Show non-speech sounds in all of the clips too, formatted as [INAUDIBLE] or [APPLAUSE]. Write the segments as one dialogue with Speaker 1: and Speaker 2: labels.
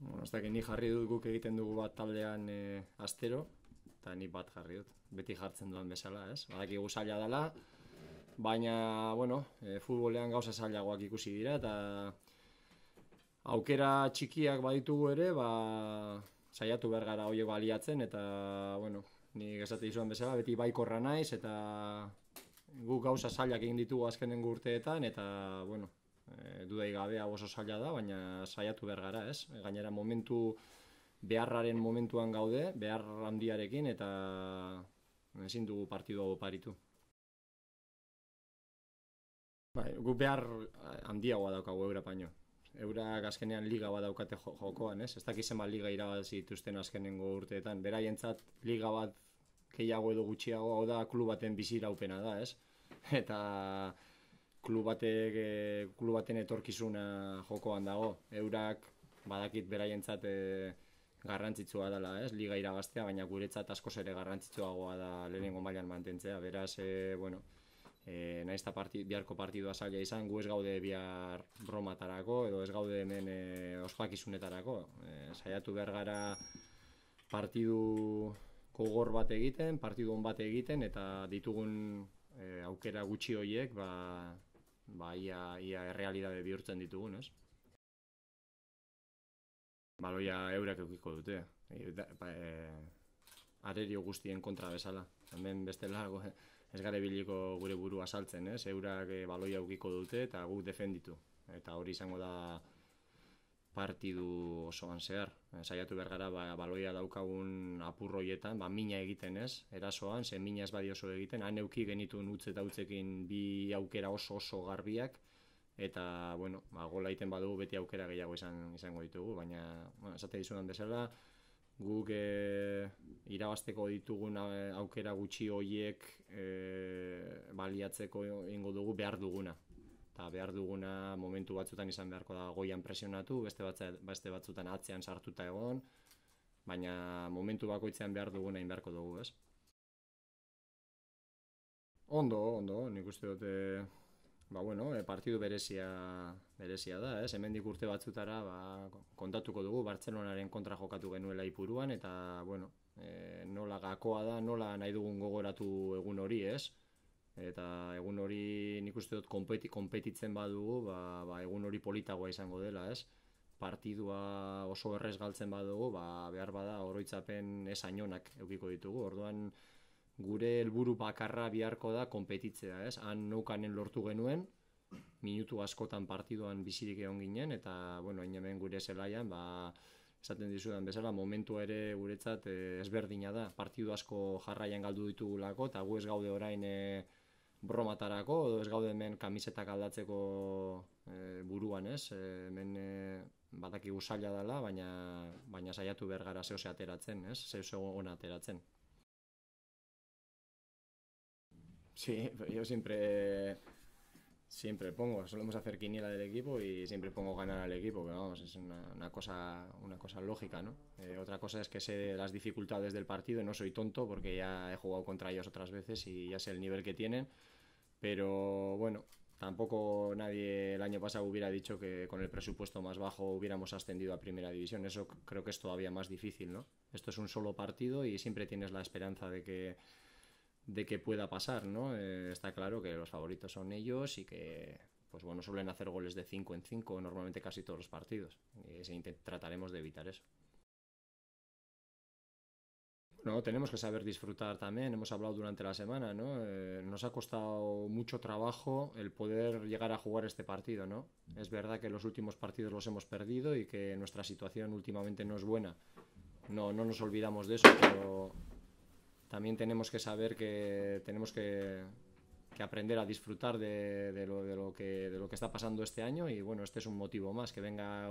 Speaker 1: Bueno, hasta que ni jarri dut guk egiten dugu bat taldean eh, astero, eta ni bat jarri dut, beti jartzen duan bezala, ez? Badak igu zaila dela, baina, bueno, e, futbolean gauza guak ikusi dira, eta aukera txikiak baditugu ere, ba, saiatu behar gara horiek baliatzen, eta, bueno, ni gazate izuan bezala, beti baikorra naiz, eta guk gauza zailak egin ditugu azkenen urteetan, eta, bueno, E, eh, dudai gabea oso zaila da, baina saiatu behar gara, ez? Gainera momentu, beharraren momentuan gaude, behar handiarekin eta ezin dugu partidu oparitu. Bai, gu behar eh, handiagoa daukagu eura paino. Eura azkenean liga bat daukate jokoan, ez? Ez dakizema liga irabazi dituzten azkenengo urteetan. Beraientzat liga bat gehiago edo gutxiago hau da klubaten biziraupena da, ez? [LAUGHS] Eta klubatek, e, eh, klubaten etorkizuna jokoan dago. Eurak badakit beraientzat e, garrantzitsua dela, ez? Liga irabaztea, baina guretzat asko ere garrantzitsuagoa da lehenengo mailan mantentzea. Beraz, e, bueno, e, naiz biharko partidua zaila izan, gu ez gaude bihar bromatarako, edo ez gaude hemen e, ospakizunetarako. E, saiatu behar gara partidu kogor bat egiten, partidu on bat egiten, eta ditugun e, aukera gutxi horiek, ba, ba, ia, ia errealidade bihurtzen ditugun, ez? Baloiak eurak eukiko dute, bai, da, bai, eh, arerio guztien kontra bezala. Hemen bestela ez gara biliko gure burua saltzen, ez? Eurak e, baloia eukiko dute eta guk defenditu. Eta hori izango da partidu osoan zehar. Zaiatu eh, behar ba, baloia daukagun apurroietan, ba, mina egiten ez, erasoan, ze mina ez badi oso egiten, han euki genitu nutz eta utzekin bi aukera oso oso garbiak, eta, bueno, ba, gola badugu beti aukera gehiago izan izango ditugu, baina, bueno, esate dizunan bezala, guk e, eh, irabasteko ditugun eh, aukera gutxi horiek e, baliatzeko ingo dugu behar duguna eta behar duguna momentu batzutan izan beharko da goian presionatu, beste, batza, beste batzutan atzean sartuta egon, baina momentu bakoitzean behar duguna inberko dugu, ez? Ondo, ondo, nik uste dute, eh, ba bueno, eh, partidu berezia, berezia da, ez? Hemen urte batzutara, ba, kontatuko dugu, Bartzelonaren kontra jokatu genuela ipuruan, eta, bueno, e, nola gakoa da, nola nahi dugun gogoratu egun hori, ez? Eta egun hori nik uste dut konpeti, konpetitzen badugu, ba, ba, egun hori politagoa izango dela, ez? Partidua oso errez galtzen badugu, ba, behar bada oroitzapen ez eukiko ditugu, orduan gure helburu bakarra biharko da konpetitzea, ez? Han naukanen lortu genuen, minutu askotan partidoan bizirik egon ginen, eta, bueno, hain hemen gure zelaian, ba, esaten dizudan bezala, momentu ere guretzat eh, ezberdina da, partidu asko jarraian galdu ditugulako, eta gu ez gaude orain, eh, bromatarako edo ez gaude hemen kamisetak aldatzeko e, buruan, ez? E, hemen e, dela, baina baina saiatu ber gara zeose ateratzen, ez? Zeose ona ateratzen. Sí, yo siempre Siempre pongo, solemos hacer quiniela del equipo y siempre pongo ganar al equipo, que vamos, es una, cosa, una cosa lógica, ¿no? Eh, otra cosa es que sé las dificultades del partido, no soy tonto porque ya he jugado contra ellos otras veces y ya sé el nivel que tienen, pero bueno, tampoco nadie el año pasado hubiera dicho que con el presupuesto más bajo hubiéramos ascendido a primera división, eso creo que es todavía más difícil, ¿no? Esto es un solo partido y siempre tienes la esperanza de que de que pueda pasar, ¿no? Eh, está claro que los favoritos son ellos y que, pues bueno, suelen hacer goles de 5 en 5 normalmente casi todos los partidos. trataremos de evitar eso. No, tenemos que saber disfrutar también, hemos hablado durante la semana, ¿no? Eh, nos ha costado mucho trabajo el poder llegar a jugar este partido, ¿no? Es verdad que los últimos partidos los hemos perdido y que nuestra situación últimamente no es buena. No, no nos olvidamos de eso, pero también tenemos que saber que tenemos que, aprender a disfrutar de, lo, que, de lo que está pasando este año y bueno, este es un motivo más, que venga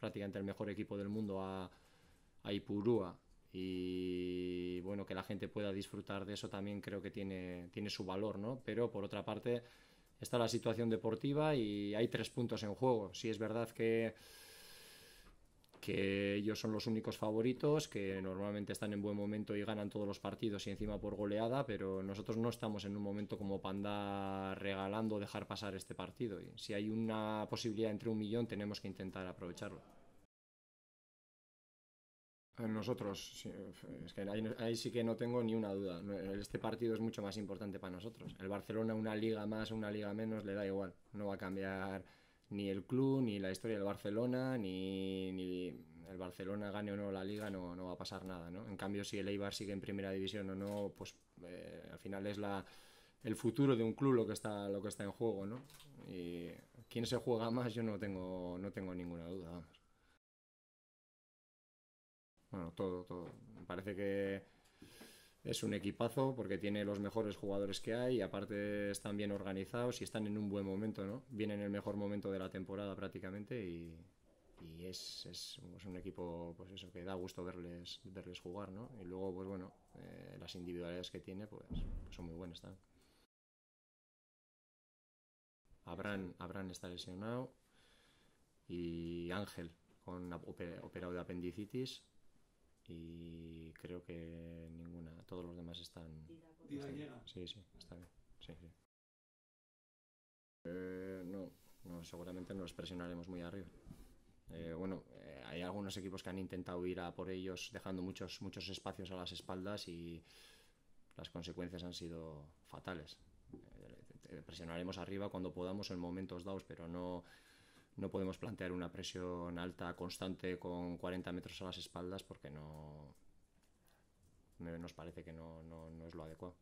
Speaker 1: prácticamente el mejor equipo del mundo a, Ipurúa y bueno, que la gente pueda disfrutar de eso también creo que tiene, tiene su valor, ¿no? Pero por otra parte está la situación deportiva y hay tres puntos en juego. Si es verdad que que ellos son los únicos favoritos, que normalmente están en buen momento y ganan todos los partidos y encima por goleada, pero nosotros no estamos en un momento como Panda regalando dejar pasar este partido. Y si hay una posibilidad entre un millón, tenemos que intentar aprovecharlo. Eh, nosotros, es que ahí, sí que no tengo ni una duda. Este partido es mucho más importante para nosotros. El Barcelona, una liga más, una liga menos, le da igual. No va a cambiar ni el club, ni la historia del Barcelona, ni, ni el Barcelona gane o no la liga, no, no va a pasar nada. ¿no? En cambio, si el Eibar sigue en primera división o no, pues eh, al final es la, el futuro de un club lo que está, lo que está en juego. ¿no? Y quién se juega más, yo no tengo, no tengo ninguna duda. Bueno, todo, todo. Me parece que es un equipazo porque tiene los mejores jugadores que hay y aparte están bien organizados y están en un buen momento, ¿no? Vienen en el mejor momento de la temporada prácticamente y, es, un equipo pues eso que da gusto verles verles jugar no y luego pues bueno eh, las individualidades que tiene pues, pues, son muy buenas también Abraham, está lesionado y Ángel con operado de apendicitis y creo que ninguna, todos los demás están... Sí, sí, está bien. Sí, sí. Eh, no, no, seguramente nos presionaremos muy arriba. Eh, bueno, eh, hay algunos equipos que han intentado ir a por ellos dejando muchos, muchos espacios a las espaldas y las consecuencias han sido fatales. presionaremos arriba cuando podamos en momentos dados, pero no no podemos plantear una presión alta constante con 40 metros a las espaldas porque no nos parece que no, es lo adecuado.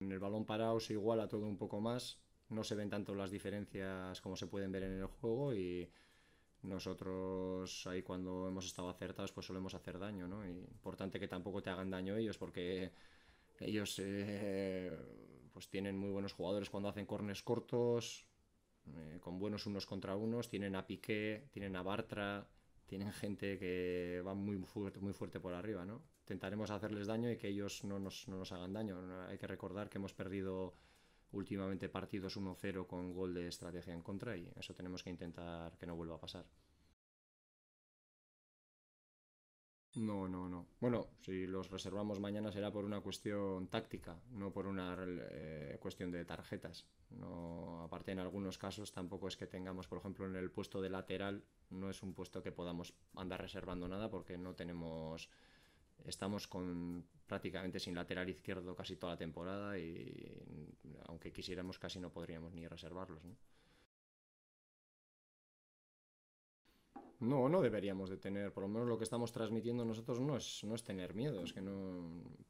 Speaker 1: En el balón parado se iguala todo un poco más, no se ven tanto las diferencias como se pueden ver en el juego y nosotros ahí cuando hemos estado acertados pues solemos hacer daño, ¿no? Y importante que tampoco te hagan daño ellos porque ellos eh, pues tienen muy buenos jugadores cuando hacen cornes cortos, eh, con buenos unos contra unos, tienen a Piqué, tienen a Bartra, tienen gente que va muy fuerte, muy fuerte por arriba, ¿no? Intentaremos hacerles daño y que ellos no nos, no nos hagan daño. Hay que recordar que hemos perdido últimamente partidos 1-0 con gol de estrategia en contra y eso tenemos que intentar que no vuelva a pasar. No, no, no. Bueno, si los reservamos mañana será por una cuestión táctica, no por una eh, cuestión de tarjetas. No, aparte en algunos casos tampoco es que tengamos, por ejemplo, en el puesto de lateral no es un puesto que podamos andar reservando nada porque no tenemos estamos con prácticamente sin lateral izquierdo casi toda la temporada y aunque quisiéramos casi no podríamos ni reservarlos, No, no deberíamos de tener, por lo menos lo que estamos transmitiendo nosotros no es, no es tener miedo, es que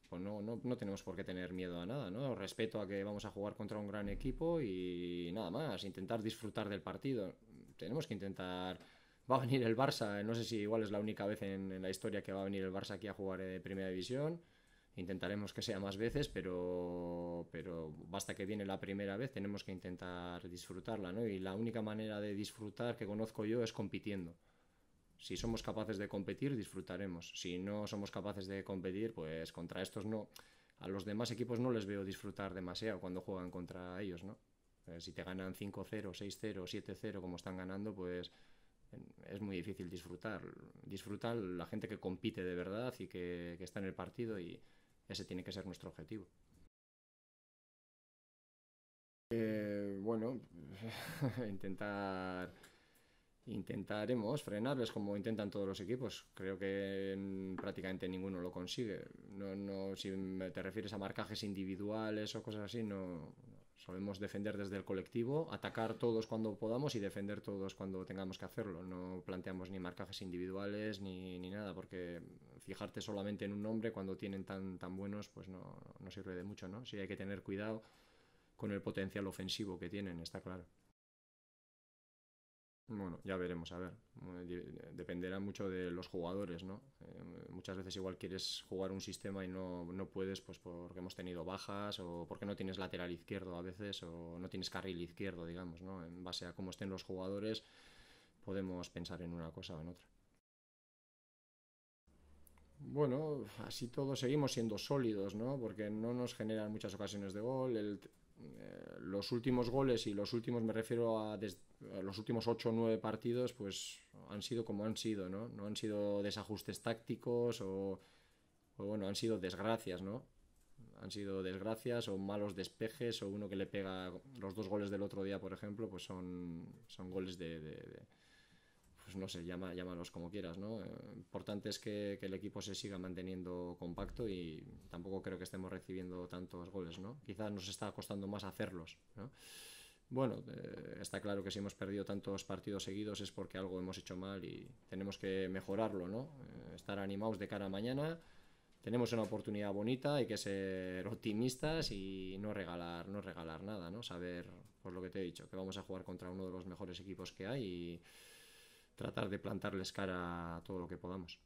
Speaker 1: pues no, no, no, tenemos por qué tener miedo a nada, ¿no? Respeto a que vamos a jugar contra un gran equipo y nada más, intentar disfrutar del partido. Tenemos que intentar, va a venir el Barça, no sé si igual es la única vez en, en la historia que va a venir el Barça aquí a jugar de eh, Primera División, intentaremos que sea más veces, pero, pero basta que viene la primera vez, tenemos que intentar disfrutarla, ¿no? Y la única manera de disfrutar que conozco yo es compitiendo. Si somos capaces de competir, disfrutaremos. Si no somos capaces de competir, pues contra estos no. A los demás equipos no les veo disfrutar demasiado cuando juegan contra ellos, ¿no? Eh, si te ganan 5-0, 6-0, 7-0 como están ganando, pues es muy difícil disfrutar. Disfrutar la gente que compite de verdad y que, está en el partido y ese tiene que ser nuestro objetivo. Eh, bueno, [LAUGHS] intentar intentaremos frenarles como intentan todos los equipos. Creo que prácticamente ninguno lo consigue. No, no, si te refieres a marcajes individuales o cosas así, no, solemos defender desde el colectivo, atacar todos cuando podamos y defender todos cuando tengamos que hacerlo. No planteamos ni marcajes individuales ni, nada, porque fijarte solamente en un hombre cuando tienen tan, tan buenos, pues no, no sirve de mucho, ¿no? Sí hay que tener cuidado con el potencial ofensivo que tienen, está claro. Bueno, ya veremos, a ver. Dependerá mucho de los jugadores, ¿no? Eh, muchas veces igual quieres jugar un sistema y no, no, puedes, pues porque hemos tenido bajas, o porque no tienes lateral izquierdo a veces, o no tienes carril izquierdo, digamos, ¿no? En base a cómo estén los jugadores, podemos pensar en una cosa o en otra. Bueno, así todos seguimos siendo sólidos, ¿no? Porque no nos generan muchas ocasiones de gol. El eh, los últimos goles y los últimos, me refiero a, los últimos 8 o 9 partidos, pues han sido como han sido, ¿no? No han sido desajustes tácticos o, bueno, han sido desgracias, ¿no? Han sido desgracias o malos despejes o uno que le pega los dos goles del otro día, por ejemplo, pues son, son goles de pues no sé, llama, llámalos como quieras, ¿no? Eh, importante es que, el equipo se siga manteniendo compacto y tampoco creo que estemos recibiendo tantos goles, ¿no? Quizás nos está costando más hacerlos, Bueno, eh, está claro que si hemos perdido tantos partidos seguidos es porque algo hemos hecho mal y tenemos que mejorarlo, ¿no? Eh, estar animados de cara a mañana. Tenemos una oportunidad bonita, hay que ser optimistas y no regalar, no regalar nada, ¿no? Saber, por pues lo que te he dicho, que vamos a jugar contra uno de los mejores equipos que hay y tratar de plantarles cara a todo lo que podamos.